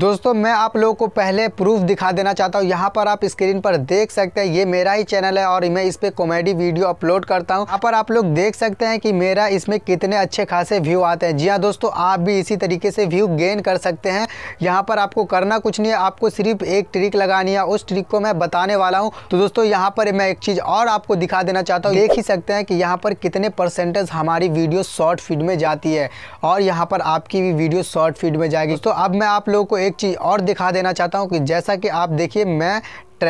दोस्तों मैं आप लोगों को पहले प्रूफ दिखा देना चाहता हूँ यहाँ पर आप स्क्रीन पर देख सकते हैं ये मेरा ही चैनल है और मैं इस पर कॉमेडी वीडियो अपलोड करता हूँ यहाँ पर आप लोग देख सकते हैं कि मेरा इसमें कितने अच्छे खासे व्यू आते हैं जी हाँ दोस्तों आप भी इसी तरीके से व्यू गेन कर सकते हैं यहाँ पर आपको करना कुछ नहीं है आपको सिर्फ एक ट्रिक लगानी है उस ट्रिक को मैं बताने वाला हूँ तो दोस्तों यहाँ पर मैं एक चीज़ और आपको दिखा देना चाहता हूँ देख ही सकते हैं कि यहाँ पर कितने परसेंटेज हमारी वीडियो शॉर्ट फीड में जाती है और यहाँ पर आपकी भी वीडियो शॉर्ट फीड में जाएगी तो अब मैं आप लोगों को एक चीज़ और दिखा देना चाहता हूँ कि जैसा कि आप देखिए मैं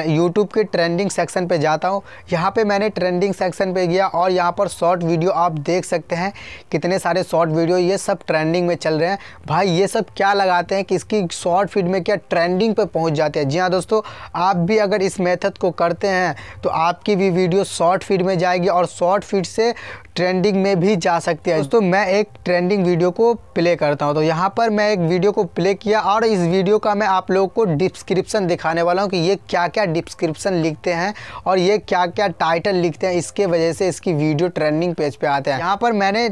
यूट्यूब के ट्रेंडिंग सेक्शन पे जाता हूँ यहाँ पे मैंने ट्रेंडिंग सेक्शन पे गया और यहाँ पर शॉर्ट वीडियो आप देख सकते हैं कितने सारे शॉर्ट वीडियो ये सब ट्रेंडिंग में चल रहे हैं भाई ये सब क्या लगाते हैं कि इसकी शॉर्ट फीड में क्या ट्रेंडिंग पे पहुँच जाते हैं जी हाँ दोस्तों आप भी अगर इस मेथड को करते हैं तो आपकी भी वीडियो शॉर्ट फीड में जाएगी और शॉर्ट फीड से ट्रेंडिंग में भी जा सकती है दोस्तों मैं एक ट्रेंडिंग वीडियो को प्ले करता हूँ तो यहाँ पर मैं एक वीडियो को प्ले किया और इस वीडियो का मैं आप लोगों को डिस्क्रिप्शन दिखाने वाला हूँ कि ये क्या क्या डिस्क्रिप्शन लिखते हैं और ये क्या क्या टाइटल लिखते हैं इसके वजह से इसकी वीडियो ट्रेंडिंग पेज पर आते हैं यहाँ पर मैंने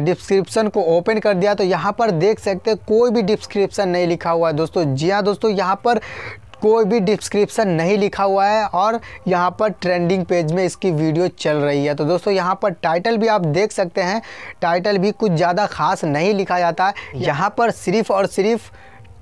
डिस्क्रिप्शन को ओपन कर दिया तो यहाँ पर देख सकते कोई भी डिस्क्रिप्शन नहीं लिखा हुआ है दोस्तों जी हाँ दोस्तों यहाँ पर कोई भी डिस्क्रिप्शन नहीं लिखा हुआ है और यहाँ पर ट्रेंडिंग पेज में इसकी वीडियो चल रही है तो दोस्तों यहाँ पर टाइटल भी आप देख सकते हैं टाइटल भी कुछ ज़्यादा खास नहीं लिखा जाता है यहाँ पर सिर्फ और सिर्फ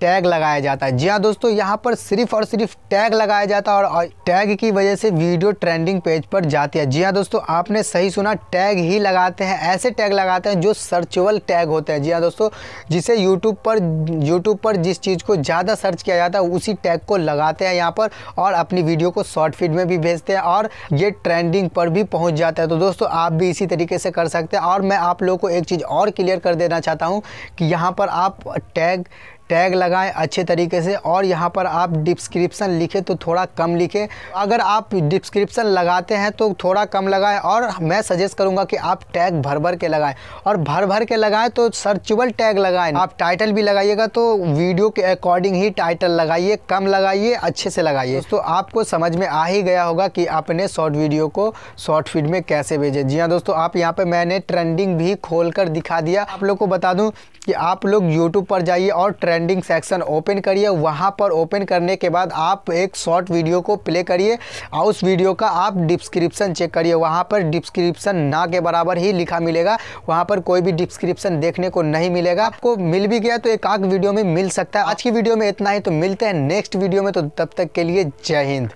टैग लगाया जाता है जी हाँ दोस्तों यहाँ पर सिर्फ और सिर्फ टैग लगाया जाता है और टैग की वजह से वीडियो ट्रेंडिंग पेज पर जाती है जी हाँ दोस्तों आपने सही सुना टैग ही लगाते हैं ऐसे टैग लगाते हैं जो सर्चुअल टैग होते हैं जी हाँ दोस्तों जिसे यूट्यूब पर यूट्यूब पर जिस चीज़ को ज़्यादा सर्च किया जाता है उसी टैग को लगाते हैं यहाँ पर और अपनी वीडियो को शॉर्ट फीड में भी भेजते हैं और ये ट्रेंडिंग पर भी पहुँच जाता है तो दोस्तों आप भी इसी तरीके से कर सकते हैं और मैं आप लोगों को एक चीज़ और क्लियर कर देना चाहता हूँ कि यहाँ पर आप टैग टैग लगाएं अच्छे तरीके से और यहाँ पर आप डिस्क्रिप्शन लिखे तो थोड़ा कम लिखे अगर आप डिस्क्रिप्शन लगाते हैं तो थोड़ा कम लगाएं और मैं सजेस्ट करूँगा कि आप टैग भर भर के लगाएं और भर भर के लगाएं तो सर्चुअल टैग लगाएं आप टाइटल भी लगाइएगा तो वीडियो के अकॉर्डिंग ही टाइटल लगाइए कम लगाइए अच्छे से लगाइए तो आपको समझ में आ ही गया होगा कि आपने शॉर्ट वीडियो को शॉर्ट फीड में कैसे भेजें जी हाँ दोस्तों आप यहाँ पर मैंने ट्रेंडिंग भी खोल कर दिखा दिया आप लोग को बता दूँ कि आप लोग यूट्यूब पर जाइए और ट्रेंड सेंडिंग सेक्शन ओपन करिए वहाँ पर ओपन करने के बाद आप एक शॉर्ट वीडियो को प्ले करिए और उस वीडियो का आप डिस्क्रिप्शन चेक करिए वहाँ पर डिस्क्रिप्शन ना के बराबर ही लिखा मिलेगा वहाँ पर कोई भी डिस्क्रिप्शन देखने को नहीं मिलेगा आपको मिल भी गया तो एक आग वीडियो में मिल सकता है आज की वीडियो में इतना ही तो मिलते हैं नेक्स्ट वीडियो में तो तब तक के लिए जय हिंद